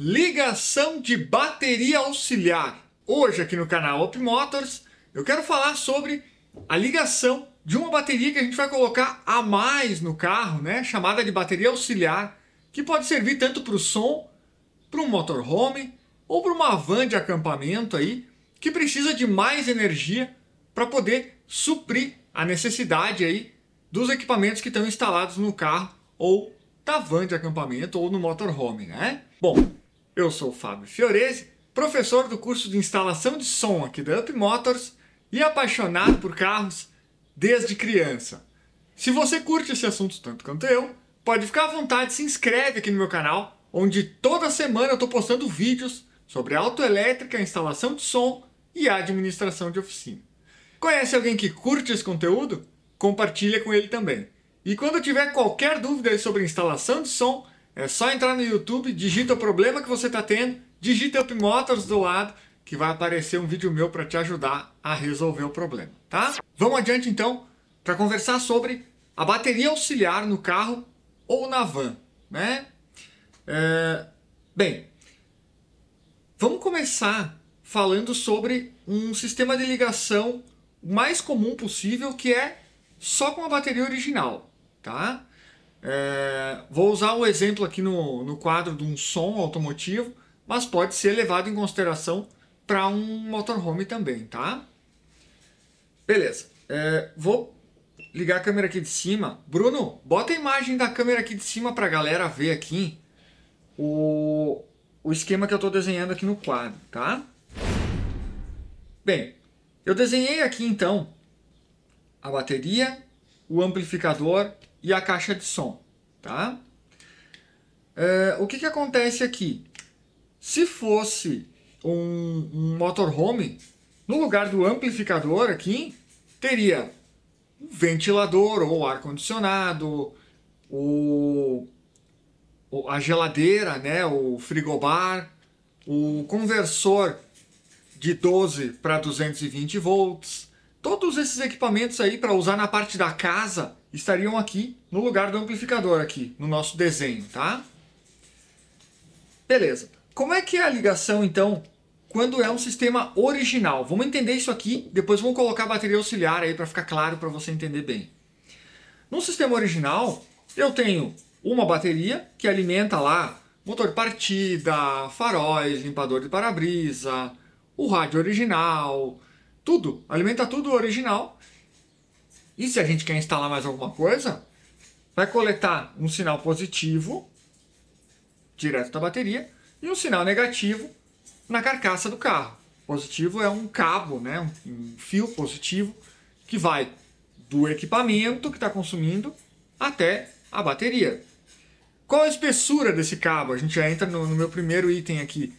Ligação de bateria auxiliar. Hoje aqui no canal Op Motors, eu quero falar sobre a ligação de uma bateria que a gente vai colocar a mais no carro, né? Chamada de bateria auxiliar, que pode servir tanto para o som, para um motorhome ou para uma van de acampamento aí que precisa de mais energia para poder suprir a necessidade aí dos equipamentos que estão instalados no carro ou da van de acampamento ou no motorhome, né? Bom, eu sou o Fábio Fiorese, professor do curso de instalação de som aqui da Up Motors e apaixonado por carros desde criança. Se você curte esse assunto tanto quanto eu, pode ficar à vontade, se inscreve aqui no meu canal, onde toda semana eu estou postando vídeos sobre autoelétrica, instalação de som e administração de oficina. Conhece alguém que curte esse conteúdo? Compartilha com ele também. E quando tiver qualquer dúvida sobre instalação de som, é só entrar no YouTube, digita o problema que você está tendo, digita Up Motors do lado, que vai aparecer um vídeo meu para te ajudar a resolver o problema, tá? Vamos adiante então para conversar sobre a bateria auxiliar no carro ou na van, né? É, bem, vamos começar falando sobre um sistema de ligação mais comum possível que é só com a bateria original, tá? É, vou usar o exemplo aqui no, no quadro de um som automotivo, mas pode ser levado em consideração para um motorhome também, tá? Beleza. É, vou ligar a câmera aqui de cima. Bruno, bota a imagem da câmera aqui de cima para a galera ver aqui o, o esquema que eu estou desenhando aqui no quadro, tá? Bem, eu desenhei aqui então a bateria, o amplificador e a caixa de som, tá? É, o que, que acontece aqui? Se fosse um, um motorhome, no lugar do amplificador aqui, teria um ventilador ou ar-condicionado, o, a geladeira, né, o frigobar, o conversor de 12 para 220 volts, todos esses equipamentos aí para usar na parte da casa estariam aqui no lugar do amplificador aqui no nosso desenho, tá? Beleza. Como é que é a ligação então quando é um sistema original? Vamos entender isso aqui, depois vamos colocar a bateria auxiliar aí para ficar claro para você entender bem. No sistema original, eu tenho uma bateria que alimenta lá motor de partida, faróis, limpador de para-brisa, o rádio original, tudo, alimenta tudo original e se a gente quer instalar mais alguma coisa, vai coletar um sinal positivo direto da bateria e um sinal negativo na carcaça do carro. Positivo é um cabo, né, um fio positivo que vai do equipamento que está consumindo até a bateria. Qual a espessura desse cabo? A gente já entra no, no meu primeiro item aqui.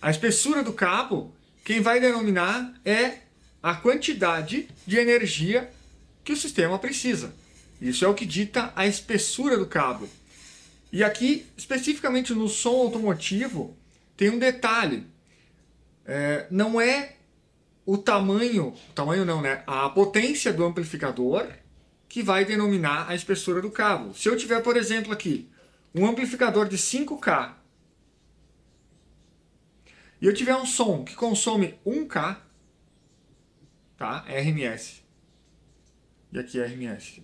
A espessura do cabo, quem vai denominar é a quantidade de energia que o sistema precisa. Isso é o que dita a espessura do cabo. E aqui, especificamente no som automotivo, tem um detalhe. É, não é o tamanho, tamanho não, né? A potência do amplificador que vai denominar a espessura do cabo. Se eu tiver, por exemplo, aqui um amplificador de 5K e eu tiver um som que consome 1K, tá? RMS. E aqui é RMS.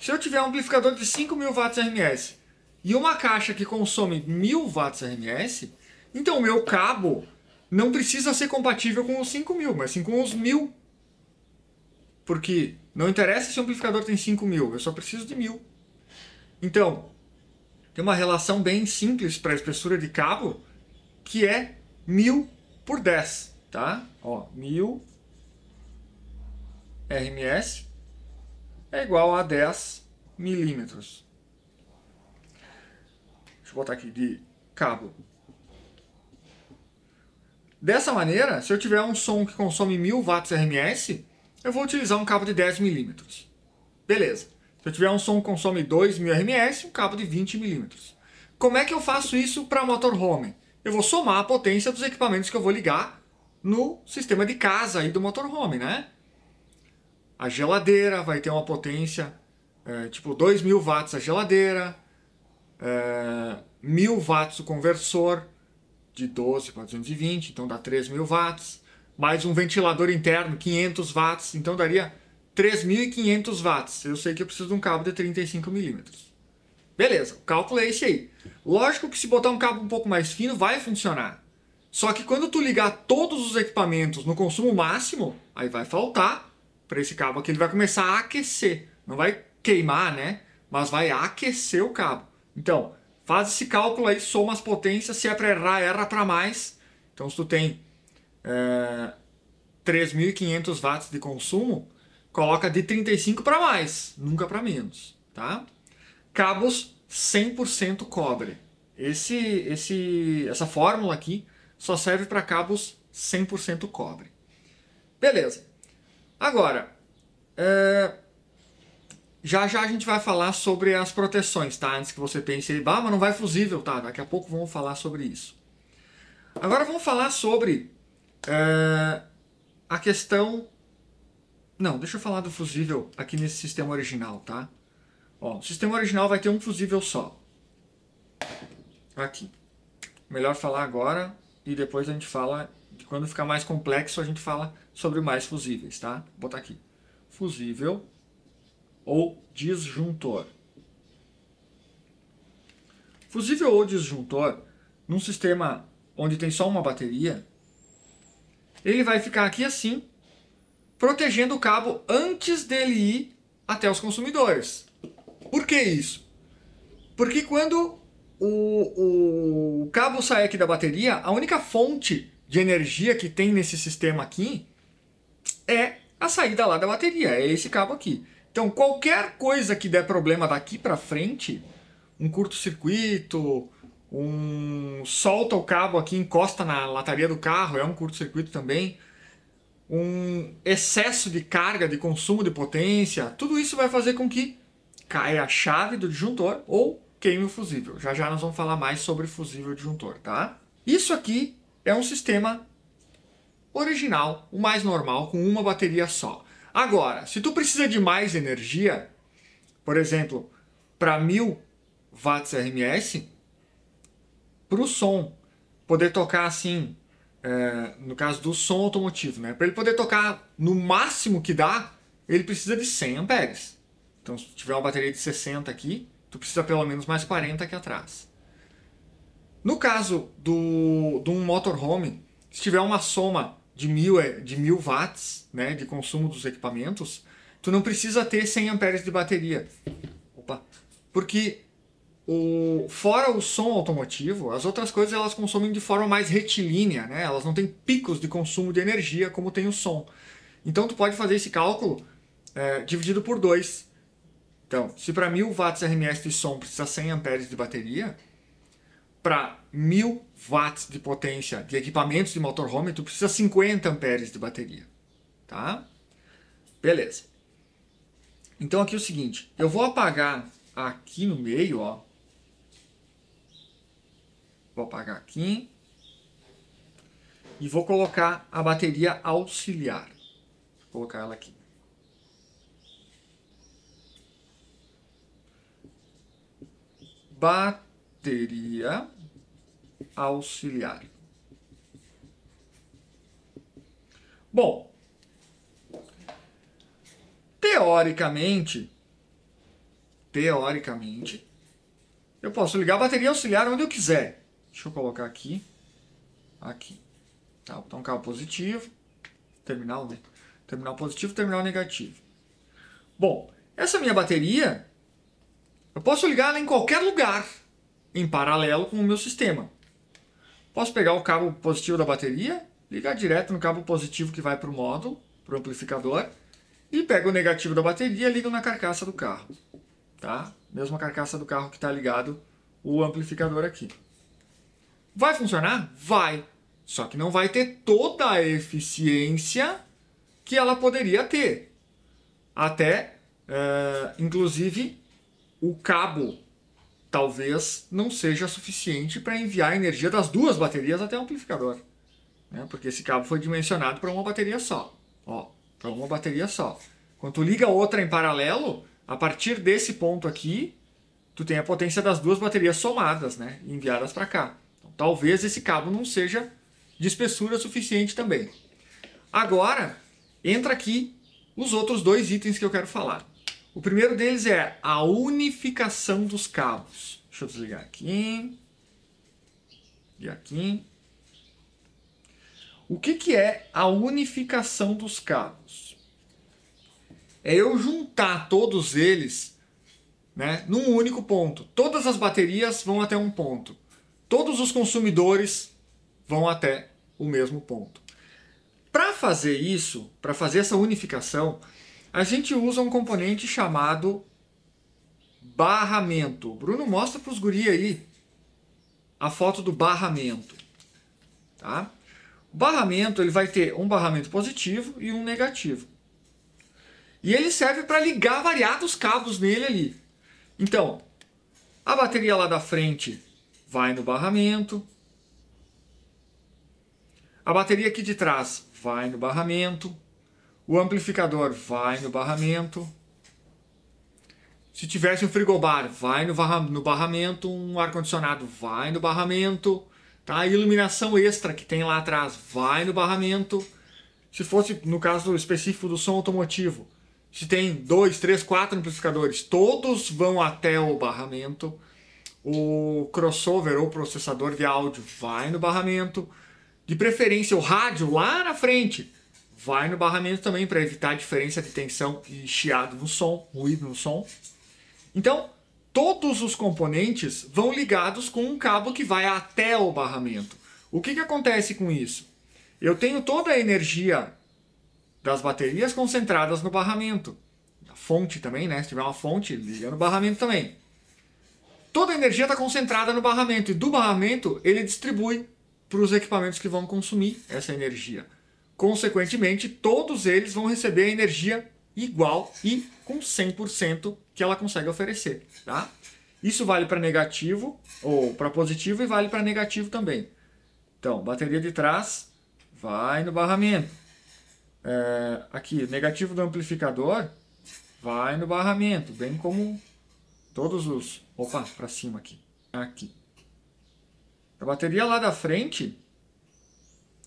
Se eu tiver um amplificador de 5.000 watts RMS e uma caixa que consome 1.000 watts RMS, então o meu cabo não precisa ser compatível com os 5.000, mas sim com os 1.000. Porque não interessa se o amplificador tem 5.000, eu só preciso de 1.000. Então, tem uma relação bem simples para a espessura de cabo, que é 1.000 por 10, tá? Ó, 1.000 RMS é igual a 10 milímetros. Deixa eu botar aqui de cabo. Dessa maneira, se eu tiver um som que consome 1000 watts RMS, eu vou utilizar um cabo de 10 milímetros. Beleza. Se eu tiver um som que consome 2000 RMS, um cabo de 20 milímetros. Como é que eu faço isso para motorhome? Eu vou somar a potência dos equipamentos que eu vou ligar no sistema de casa aí do motorhome, né? A geladeira vai ter uma potência é, tipo 2000 mil watts a geladeira, é, 1000 watts o conversor de 12 para 220, então dá 3000 watts, mais um ventilador interno 500 watts, então daria 3500 watts. Eu sei que eu preciso de um cabo de 35 milímetros. Beleza, o cálculo é esse aí. Lógico que se botar um cabo um pouco mais fino vai funcionar. Só que quando tu ligar todos os equipamentos no consumo máximo, aí vai faltar para esse cabo aqui, ele vai começar a aquecer. Não vai queimar, né? Mas vai aquecer o cabo. Então, faz esse cálculo aí, soma as potências, se é para errar, erra para mais. Então, se tu tem é, 3.500 watts de consumo, coloca de 35 para mais, nunca para menos, tá? Cabos 100% cobre. Esse, esse, essa fórmula aqui só serve para cabos 100% cobre. Beleza. Agora, é... já já a gente vai falar sobre as proteções, tá? Antes que você pense, ah, mas não vai fusível, tá? Daqui a pouco vamos falar sobre isso. Agora vamos falar sobre é... a questão... Não, deixa eu falar do fusível aqui nesse sistema original, tá? Ó, o sistema original vai ter um fusível só. Aqui. Melhor falar agora e depois a gente fala... Quando ficar mais complexo, a gente fala sobre mais fusíveis, tá? Vou botar aqui. Fusível ou disjuntor. Fusível ou disjuntor, num sistema onde tem só uma bateria, ele vai ficar aqui assim, protegendo o cabo antes dele ir até os consumidores. Por que isso? Porque quando o, o cabo sai aqui da bateria, a única fonte de energia que tem nesse sistema aqui é a saída lá da bateria, é esse cabo aqui. Então qualquer coisa que der problema daqui para frente, um curto-circuito, um solta o cabo aqui, encosta na lataria do carro, é um curto-circuito também, um excesso de carga, de consumo de potência, tudo isso vai fazer com que caia a chave do disjuntor ou queime o fusível. Já já nós vamos falar mais sobre fusível disjuntor, tá? Isso aqui é um sistema original, o mais normal, com uma bateria só. Agora, se tu precisa de mais energia, por exemplo, para 1000 watts RMS, para o som poder tocar assim, é, no caso do som automotivo, né? Para ele poder tocar no máximo que dá, ele precisa de 100 amperes. Então, se tiver uma bateria de 60 aqui, tu precisa pelo menos mais 40 aqui atrás. No caso do, de um motorhome, se tiver uma soma de mil, é, de mil watts né, de consumo dos equipamentos, tu não precisa ter 100 amperes de bateria. Opa. Porque o, fora o som automotivo, as outras coisas elas consomem de forma mais retilínea, né? Elas não têm picos de consumo de energia como tem o som. Então tu pode fazer esse cálculo é, dividido por 2. Então, se para 1000 watts RMS de som precisa 100 amperes de bateria, para 1000 watts de potência de equipamentos de motorhome, tu precisa 50 amperes de bateria, tá? Beleza. Então aqui é o seguinte, eu vou apagar aqui no meio, ó. Vou apagar aqui. E vou colocar a bateria auxiliar. Vou colocar ela aqui. Bateria bateria auxiliar. Bom, teoricamente, teoricamente, eu posso ligar a bateria auxiliar onde eu quiser. Deixa eu colocar aqui, aqui. Tá, botar então, um cabo positivo, terminal, né? Terminal positivo, terminal negativo. Bom, essa minha bateria, eu posso ligar ela em qualquer lugar em paralelo com o meu sistema. Posso pegar o cabo positivo da bateria, ligar direto no cabo positivo que vai para o módulo, para o amplificador, e pego o negativo da bateria e ligo na carcaça do carro. Tá? Mesma carcaça do carro que está ligado o amplificador aqui. Vai funcionar? Vai. Só que não vai ter toda a eficiência que ela poderia ter. Até, uh, inclusive, o cabo talvez não seja suficiente para enviar a energia das duas baterias até o amplificador. Né? Porque esse cabo foi dimensionado para uma bateria só. Para uma bateria só. Quando tu liga outra em paralelo, a partir desse ponto aqui, tu tem a potência das duas baterias somadas, né? enviadas para cá. Então, talvez esse cabo não seja de espessura suficiente também. Agora, entra aqui os outros dois itens que eu quero falar. O primeiro deles é a unificação dos cabos. Deixa eu desligar aqui. E aqui. O que, que é a unificação dos cabos? É eu juntar todos eles né, num único ponto. Todas as baterias vão até um ponto. Todos os consumidores vão até o mesmo ponto. Para fazer isso, para fazer essa unificação, a gente usa um componente chamado barramento. Bruno, mostra para os guri aí a foto do barramento. Tá? O barramento ele vai ter um barramento positivo e um negativo. E ele serve para ligar variados cabos nele ali. Então, a bateria lá da frente vai no barramento. A bateria aqui de trás vai no barramento. O amplificador vai no barramento. Se tivesse um frigobar, vai no, barra, no barramento. Um ar-condicionado, vai no barramento. Tá? A iluminação extra que tem lá atrás, vai no barramento. Se fosse, no caso específico do som automotivo, se tem dois, três, quatro amplificadores, todos vão até o barramento. O crossover ou processador de áudio vai no barramento. De preferência, o rádio lá na frente vai no barramento também para evitar a diferença de tensão e chiado no som, ruído no som. Então, todos os componentes vão ligados com um cabo que vai até o barramento. O que, que acontece com isso? Eu tenho toda a energia das baterias concentradas no barramento. A fonte também, né? Se tiver uma fonte, liga no barramento também. Toda a energia está concentrada no barramento e do barramento ele distribui para os equipamentos que vão consumir essa energia. Consequentemente, todos eles vão receber a energia igual e com 100% que ela consegue oferecer, tá? Isso vale para negativo ou para positivo e vale para negativo também. Então, bateria de trás vai no barramento. É, aqui, negativo do amplificador vai no barramento, bem como todos os... Opa, para cima aqui. Aqui. A bateria lá da frente,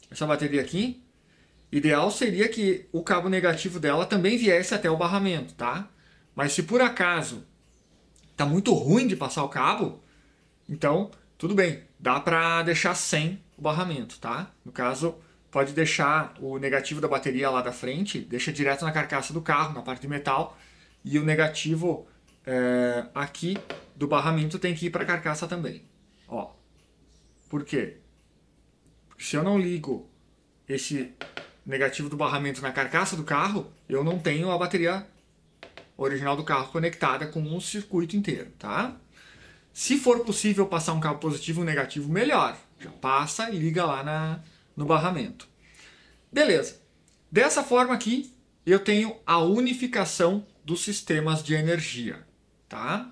essa bateria aqui, Ideal seria que o cabo negativo dela também viesse até o barramento, tá? Mas se por acaso tá muito ruim de passar o cabo, então tudo bem, dá para deixar sem o barramento, tá? No caso, pode deixar o negativo da bateria lá da frente, deixa direto na carcaça do carro, na parte de metal, e o negativo é, aqui do barramento tem que ir para a carcaça também. Ó, por quê? Porque se eu não ligo esse negativo do barramento na carcaça do carro, eu não tenho a bateria original do carro conectada com o um circuito inteiro, tá? Se for possível passar um cabo positivo e um negativo, melhor. Já passa e liga lá na, no barramento. Beleza. Dessa forma aqui, eu tenho a unificação dos sistemas de energia, tá?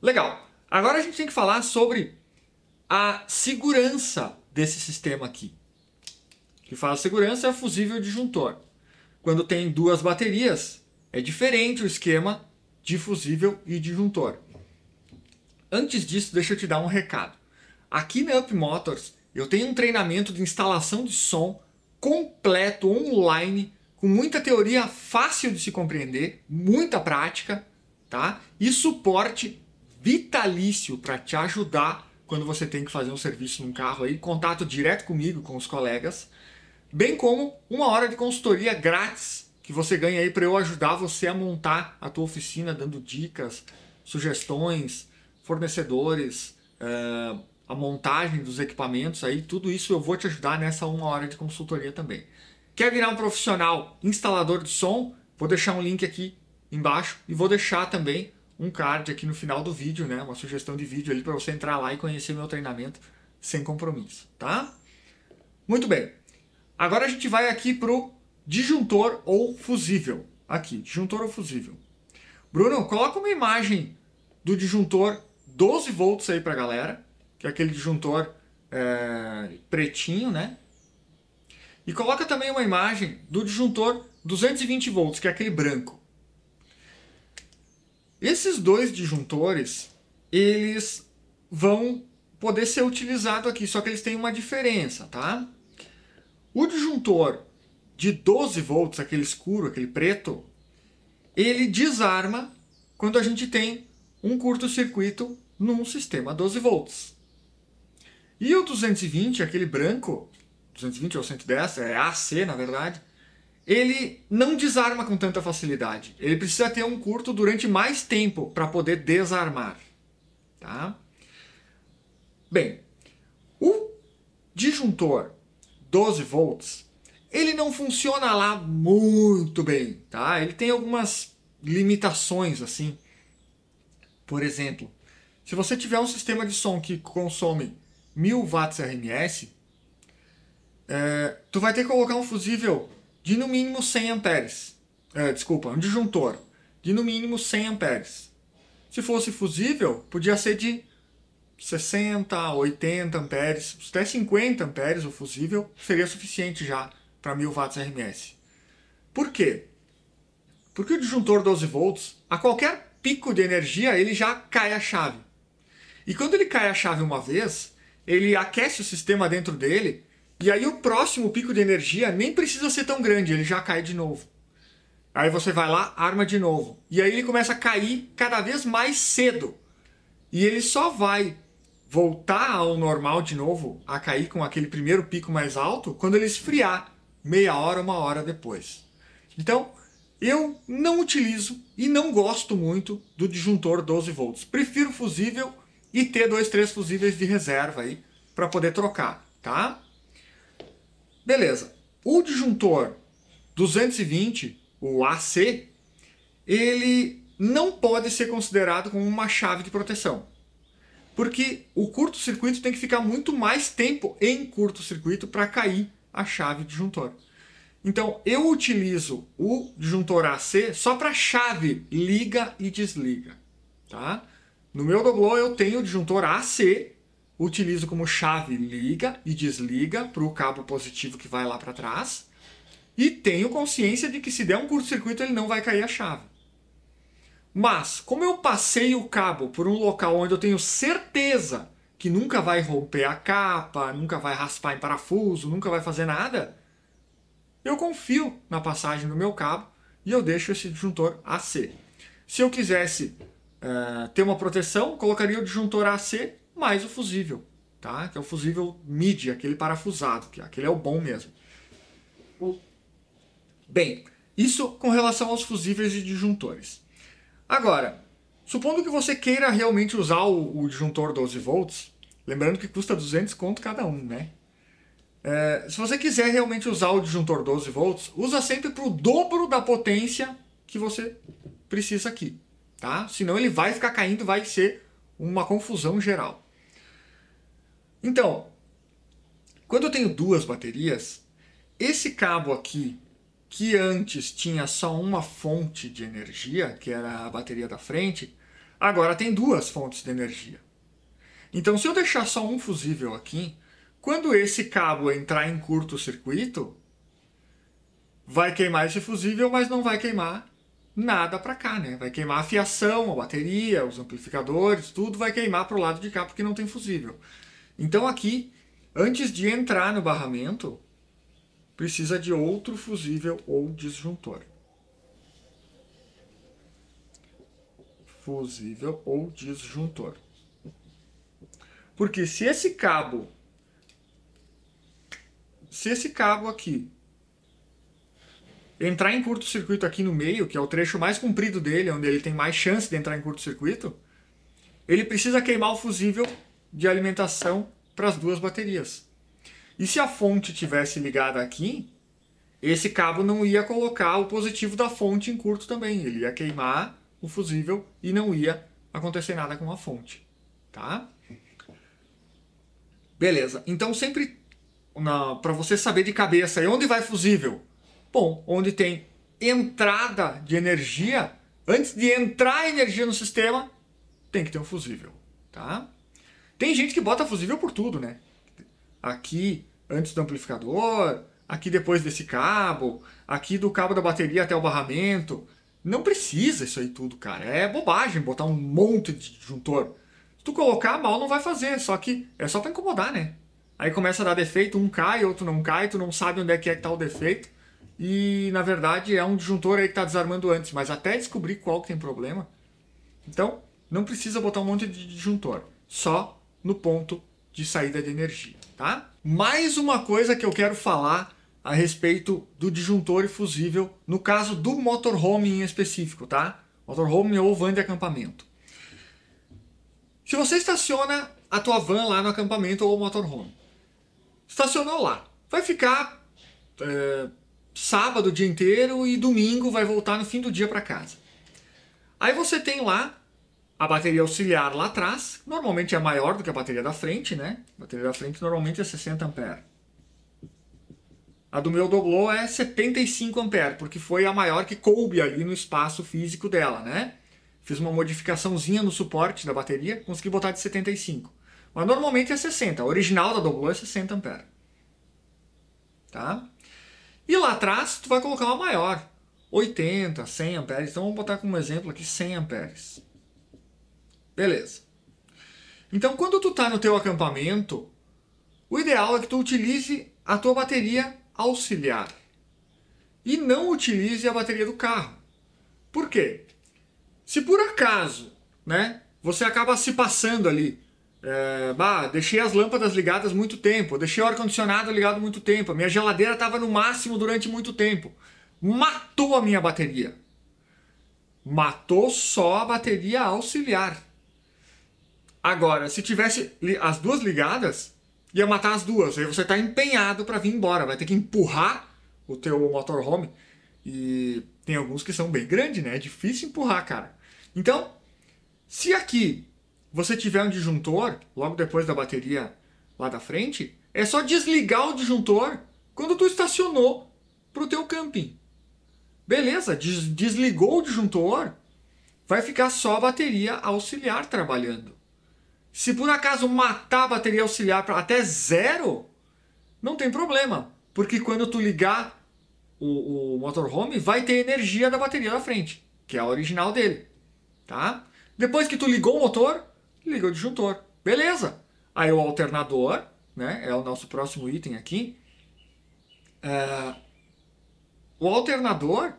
Legal. Agora a gente tem que falar sobre a segurança desse sistema aqui que faz a segurança é fusível disjuntor. Quando tem duas baterias, é diferente o esquema de fusível e disjuntor. Antes disso, deixa eu te dar um recado. Aqui na Up Motors, eu tenho um treinamento de instalação de som completo online, com muita teoria fácil de se compreender, muita prática, tá? E suporte vitalício para te ajudar quando você tem que fazer um serviço num carro aí, contato direto comigo, com os colegas bem como uma hora de consultoria grátis que você ganha aí para eu ajudar você a montar a tua oficina, dando dicas, sugestões, fornecedores, uh, a montagem dos equipamentos aí, tudo isso eu vou te ajudar nessa uma hora de consultoria também. Quer virar um profissional instalador de som? Vou deixar um link aqui embaixo e vou deixar também um card aqui no final do vídeo, né? Uma sugestão de vídeo ali para você entrar lá e conhecer meu treinamento sem compromisso, tá? Muito bem. Agora a gente vai aqui para o disjuntor ou fusível. Aqui, disjuntor ou fusível. Bruno, coloca uma imagem do disjuntor 12 volts aí para a galera, que é aquele disjuntor é, pretinho, né? E coloca também uma imagem do disjuntor 220 volts, que é aquele branco. Esses dois disjuntores, eles vão poder ser utilizados aqui, só que eles têm uma diferença, tá? O disjuntor de 12 volts, aquele escuro, aquele preto, ele desarma quando a gente tem um curto-circuito num sistema 12 volts. E o 220, aquele branco, 220 ou 110, é AC na verdade, ele não desarma com tanta facilidade. Ele precisa ter um curto durante mais tempo para poder desarmar. Tá? Bem, o disjuntor 12 volts, ele não funciona lá muito bem, tá? Ele tem algumas limitações assim. Por exemplo, se você tiver um sistema de som que consome 1000 watts RMS, é, tu vai ter que colocar um fusível de no mínimo 100 amperes. É, desculpa, um disjuntor de no mínimo 100 amperes. Se fosse fusível, podia ser de 60, 80 amperes, até 50 amperes o fusível seria suficiente já para 1000 watts RMS. Por quê? Porque o disjuntor 12 volts, a qualquer pico de energia, ele já cai a chave. E quando ele cai a chave uma vez, ele aquece o sistema dentro dele, e aí o próximo pico de energia nem precisa ser tão grande, ele já cai de novo. Aí você vai lá, arma de novo. E aí ele começa a cair cada vez mais cedo. E ele só vai voltar ao normal de novo, a cair com aquele primeiro pico mais alto, quando ele esfriar, meia hora, uma hora depois. Então, eu não utilizo e não gosto muito do disjuntor 12 volts. Prefiro fusível e ter dois, três fusíveis de reserva aí para poder trocar, tá? Beleza. O disjuntor 220, o AC, ele não pode ser considerado como uma chave de proteção. Porque o curto-circuito tem que ficar muito mais tempo em curto-circuito para cair a chave disjuntor. Então eu utilizo o disjuntor AC só para chave liga e desliga. Tá? No meu doblô eu tenho o disjuntor AC, utilizo como chave liga e desliga para o cabo positivo que vai lá para trás. E tenho consciência de que se der um curto-circuito ele não vai cair a chave. Mas, como eu passei o cabo por um local onde eu tenho certeza que nunca vai romper a capa, nunca vai raspar em parafuso, nunca vai fazer nada, eu confio na passagem do meu cabo e eu deixo esse disjuntor AC. Se eu quisesse uh, ter uma proteção, colocaria o disjuntor AC mais o fusível, tá? que é o fusível MIDI, aquele parafusado, que aquele é o bom mesmo. Bem, isso com relação aos fusíveis e disjuntores. Agora, supondo que você queira realmente usar o, o disjuntor 12 volts, lembrando que custa 200 conto cada um, né? É, se você quiser realmente usar o disjuntor 12 volts, usa sempre para o dobro da potência que você precisa aqui, tá? Senão ele vai ficar caindo, vai ser uma confusão geral. Então, quando eu tenho duas baterias, esse cabo aqui que antes tinha só uma fonte de energia, que era a bateria da frente, agora tem duas fontes de energia. Então, se eu deixar só um fusível aqui, quando esse cabo entrar em curto-circuito, vai queimar esse fusível, mas não vai queimar nada para cá, né? Vai queimar a fiação, a bateria, os amplificadores, tudo vai queimar para o lado de cá porque não tem fusível. Então aqui, antes de entrar no barramento, precisa de outro fusível ou disjuntor. Fusível ou disjuntor. Porque se esse cabo se esse cabo aqui entrar em curto-circuito aqui no meio, que é o trecho mais comprido dele, onde ele tem mais chance de entrar em curto-circuito, ele precisa queimar o fusível de alimentação para as duas baterias. E se a fonte tivesse ligada aqui, esse cabo não ia colocar o positivo da fonte em curto também. Ele ia queimar o fusível e não ia acontecer nada com a fonte. Tá? Beleza. Então sempre para você saber de cabeça aí, onde vai fusível? Bom, onde tem entrada de energia, antes de entrar energia no sistema, tem que ter um fusível, tá? Tem gente que bota fusível por tudo, né? Aqui antes do amplificador, aqui depois desse cabo, aqui do cabo da bateria até o barramento. Não precisa isso aí tudo, cara. É bobagem botar um monte de disjuntor. Se tu colocar mal, não vai fazer, só que é só para incomodar, né? Aí começa a dar defeito, um cai, outro não cai, tu não sabe onde é que é que tá o defeito. E na verdade é um disjuntor aí que tá desarmando antes, mas até descobrir qual que tem problema. Então, não precisa botar um monte de disjuntor, só no ponto de saída de energia tá? Mais uma coisa que eu quero falar a respeito do disjuntor e fusível, no caso do motorhome em específico, tá? Motorhome ou van de acampamento. Se você estaciona a tua van lá no acampamento ou motorhome, estacionou lá, vai ficar é, sábado o dia inteiro e domingo vai voltar no fim do dia para casa. Aí você tem lá a bateria auxiliar lá atrás, normalmente é maior do que a bateria da frente, né? A bateria da frente normalmente é 60 ampere. A do meu Doblo é 75 ampere, porque foi a maior que coube ali no espaço físico dela, né? Fiz uma modificaçãozinha no suporte da bateria, consegui botar de 75. Mas normalmente é 60, a original da Doblo é 60 ampere. Tá? E lá atrás tu vai colocar uma maior, 80, 100 amperes. Então vamos botar como exemplo aqui 100 amperes. Beleza. Então, quando tu tá no teu acampamento, o ideal é que tu utilize a tua bateria auxiliar e não utilize a bateria do carro. Por quê? Se por acaso, né, você acaba se passando ali, é, bah, deixei as lâmpadas ligadas muito tempo, deixei o ar-condicionado ligado muito tempo, a minha geladeira estava no máximo durante muito tempo, matou a minha bateria. Matou só a bateria auxiliar. Agora, se tivesse as duas ligadas, ia matar as duas. Aí você está empenhado para vir embora, vai ter que empurrar o teu motorhome. E tem alguns que são bem grandes, né? É difícil empurrar, cara. Então, se aqui você tiver um disjuntor, logo depois da bateria lá da frente, é só desligar o disjuntor quando tu estacionou pro teu camping. Beleza, des desligou o disjuntor, vai ficar só a bateria auxiliar trabalhando. Se por acaso matar a bateria auxiliar para até zero, não tem problema, porque quando tu ligar o, o motorhome, vai ter energia da bateria da frente, que é a original dele, tá? Depois que tu ligou o motor, liga o disjuntor, beleza? Aí o alternador, né, é o nosso próximo item aqui. É... O alternador,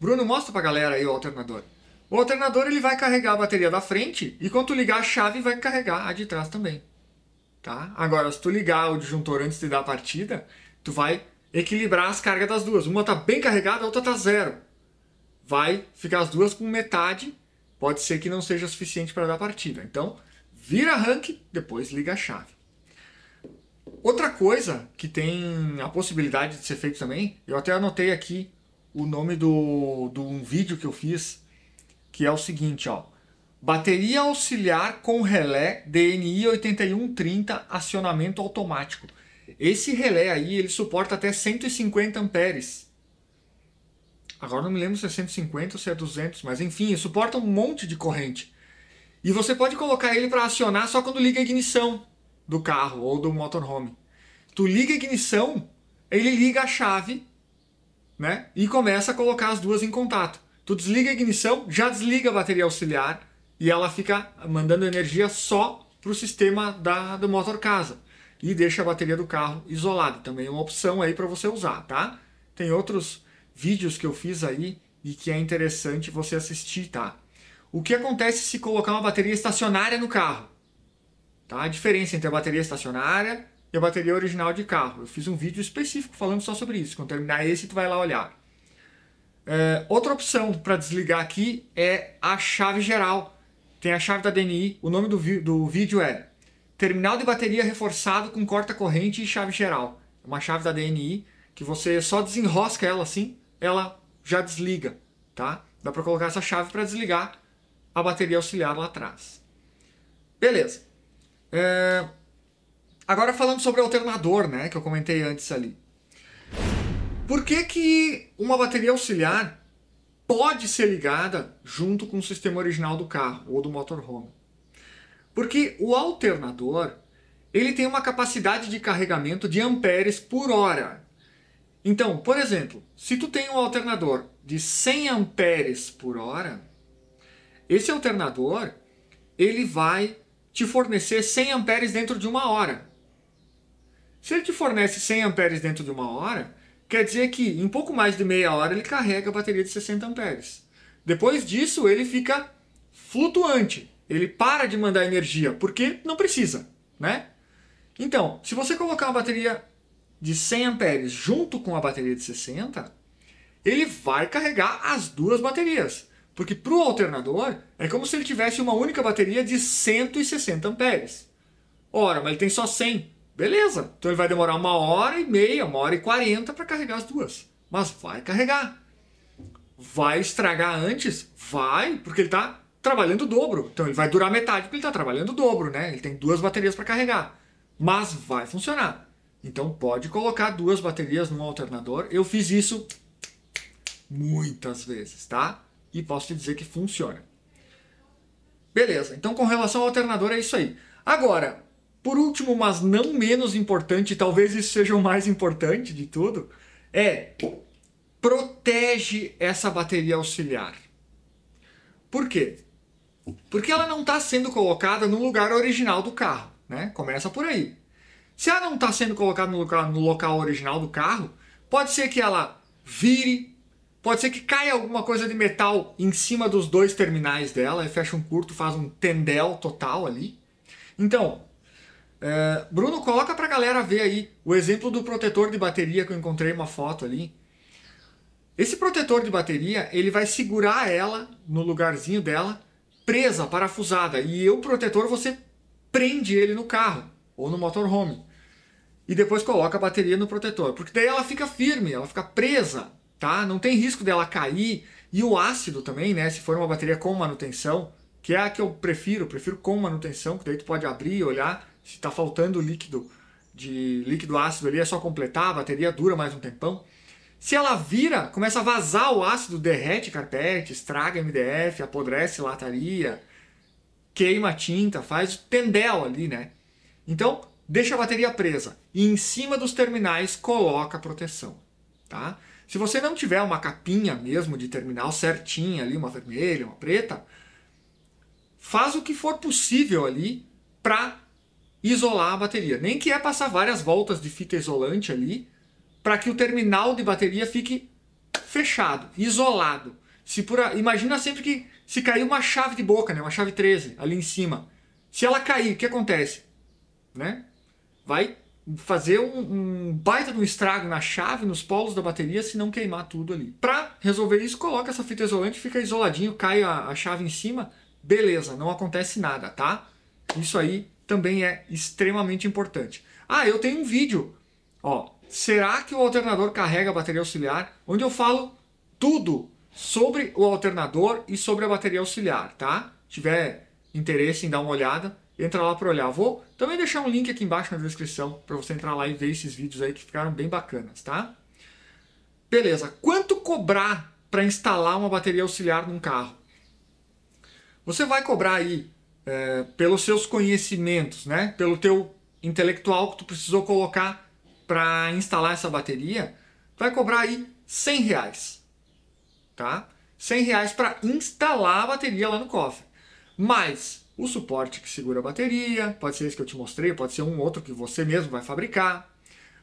Bruno, mostra pra galera aí o alternador. O alternador ele vai carregar a bateria da frente e quando tu ligar a chave vai carregar a de trás também. Tá? Agora, se tu ligar o disjuntor antes de dar a partida, tu vai equilibrar as cargas das duas. Uma está bem carregada, a outra está zero. Vai ficar as duas com metade. Pode ser que não seja suficiente para dar a partida. Então, vira rank, depois liga a chave. Outra coisa que tem a possibilidade de ser feito também, eu até anotei aqui o nome do, do um vídeo que eu fiz que é o seguinte, ó. Bateria auxiliar com relé DNI 8130 acionamento automático. Esse relé aí, ele suporta até 150 amperes. Agora não me lembro se é 150 ou se é 200, mas enfim, suporta um monte de corrente. E você pode colocar ele para acionar só quando liga a ignição do carro ou do motorhome. Tu liga a ignição, ele liga a chave, né? E começa a colocar as duas em contato. Tu desliga a ignição, já desliga a bateria auxiliar e ela fica mandando energia só para o sistema da, do motor casa e deixa a bateria do carro isolada. Também é uma opção aí para você usar, tá? Tem outros vídeos que eu fiz aí e que é interessante você assistir, tá? O que acontece se colocar uma bateria estacionária no carro? Tá? A diferença entre a bateria estacionária e a bateria original de carro. Eu fiz um vídeo específico falando só sobre isso. Quando terminar esse, tu vai lá olhar. É, outra opção para desligar aqui é a chave geral. Tem a chave da DNI, o nome do, do vídeo é Terminal de bateria reforçado com corta-corrente e chave geral. É uma chave da DNI que você só desenrosca ela assim, ela já desliga, tá? Dá para colocar essa chave para desligar a bateria auxiliar lá atrás. Beleza. É... Agora falando sobre o alternador, né, que eu comentei antes ali. Por que, que uma bateria auxiliar pode ser ligada junto com o sistema original do carro ou do motorhome? Porque o alternador ele tem uma capacidade de carregamento de amperes por hora. Então, por exemplo, se tu tem um alternador de 100 amperes por hora, esse alternador ele vai te fornecer 100 amperes dentro de uma hora. Se ele te fornece 100 amperes dentro de uma hora, Quer dizer que em pouco mais de meia hora ele carrega a bateria de 60 amperes. Depois disso ele fica flutuante. Ele para de mandar energia porque não precisa, né? Então, se você colocar uma bateria de 100 amperes junto com a bateria de 60, ele vai carregar as duas baterias. Porque para o alternador é como se ele tivesse uma única bateria de 160 amperes. Ora, mas ele tem só 100. Beleza, então ele vai demorar uma hora e meia, uma hora e quarenta para carregar as duas. Mas vai carregar. Vai estragar antes? Vai, porque ele está trabalhando o dobro. Então ele vai durar metade porque ele está trabalhando o dobro, né? Ele tem duas baterias para carregar. Mas vai funcionar. Então pode colocar duas baterias num alternador. Eu fiz isso muitas vezes, tá? E posso te dizer que funciona. Beleza, então com relação ao alternador é isso aí. Agora, por último, mas não menos importante, talvez isso seja o mais importante de tudo, é protege essa bateria auxiliar. Por quê? Porque ela não está sendo colocada no lugar original do carro, né? Começa por aí. Se ela não está sendo colocada no local, no local original do carro, pode ser que ela vire, pode ser que caia alguma coisa de metal em cima dos dois terminais dela e fecha um curto, faz um tendel total ali. Então, é, Bruno, coloca pra galera ver aí o exemplo do protetor de bateria que eu encontrei uma foto ali. Esse protetor de bateria, ele vai segurar ela no lugarzinho dela, presa, parafusada. E o protetor você prende ele no carro ou no motorhome. E depois coloca a bateria no protetor, porque daí ela fica firme, ela fica presa, tá? Não tem risco dela cair. E o ácido também, né? Se for uma bateria com manutenção, que é a que eu prefiro, prefiro com manutenção, que daí tu pode abrir e olhar se tá faltando líquido de líquido ácido ali, é só completar, a bateria dura mais um tempão. Se ela vira, começa a vazar o ácido, derrete carpete, estraga MDF, apodrece lataria, queima tinta, faz tendel ali, né? Então, deixa a bateria presa e em cima dos terminais coloca proteção, tá? Se você não tiver uma capinha mesmo de terminal certinha ali, uma vermelha, uma preta, faz o que for possível ali para isolar a bateria. Nem que é passar várias voltas de fita isolante ali para que o terminal de bateria fique fechado, isolado. Se por a... Imagina sempre que se cair uma chave de boca, né? uma chave 13 ali em cima. Se ela cair, o que acontece? Né? Vai fazer um, um baita de um estrago na chave, nos polos da bateria, se não queimar tudo ali. Para resolver isso, coloca essa fita isolante, fica isoladinho, cai a, a chave em cima, beleza, não acontece nada, tá? Isso aí também é extremamente importante. Ah, eu tenho um vídeo. Ó, será que o alternador carrega a bateria auxiliar? Onde eu falo tudo sobre o alternador e sobre a bateria auxiliar, tá? Se tiver interesse em dar uma olhada, entra lá para olhar. Vou também deixar um link aqui embaixo na descrição para você entrar lá e ver esses vídeos aí que ficaram bem bacanas, tá? Beleza. Quanto cobrar para instalar uma bateria auxiliar num carro? Você vai cobrar aí é, pelos seus conhecimentos, né? Pelo teu intelectual que tu precisou colocar para instalar essa bateria, vai cobrar aí 100 reais, tá? 100 reais para instalar a bateria lá no cofre. Mas o suporte que segura a bateria, pode ser esse que eu te mostrei, pode ser um outro que você mesmo vai fabricar,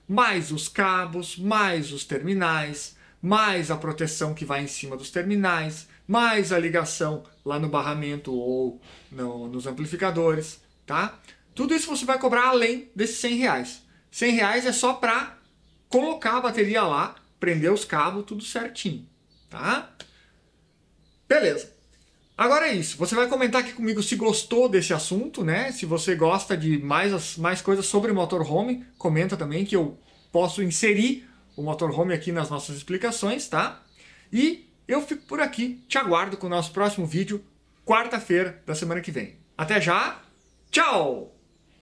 mais os cabos, mais os terminais, mais a proteção que vai em cima dos terminais, mais a ligação lá no barramento ou no, nos amplificadores, tá? Tudo isso você vai cobrar além desses 100 reais. 100 reais é só para colocar a bateria lá, prender os cabos, tudo certinho, tá? Beleza. Agora é isso. Você vai comentar aqui comigo se gostou desse assunto, né? Se você gosta de mais, mais coisas sobre motorhome, comenta também que eu posso inserir o motorhome aqui nas nossas explicações, tá? E eu fico por aqui, te aguardo com o nosso próximo vídeo, quarta-feira da semana que vem. Até já, tchau!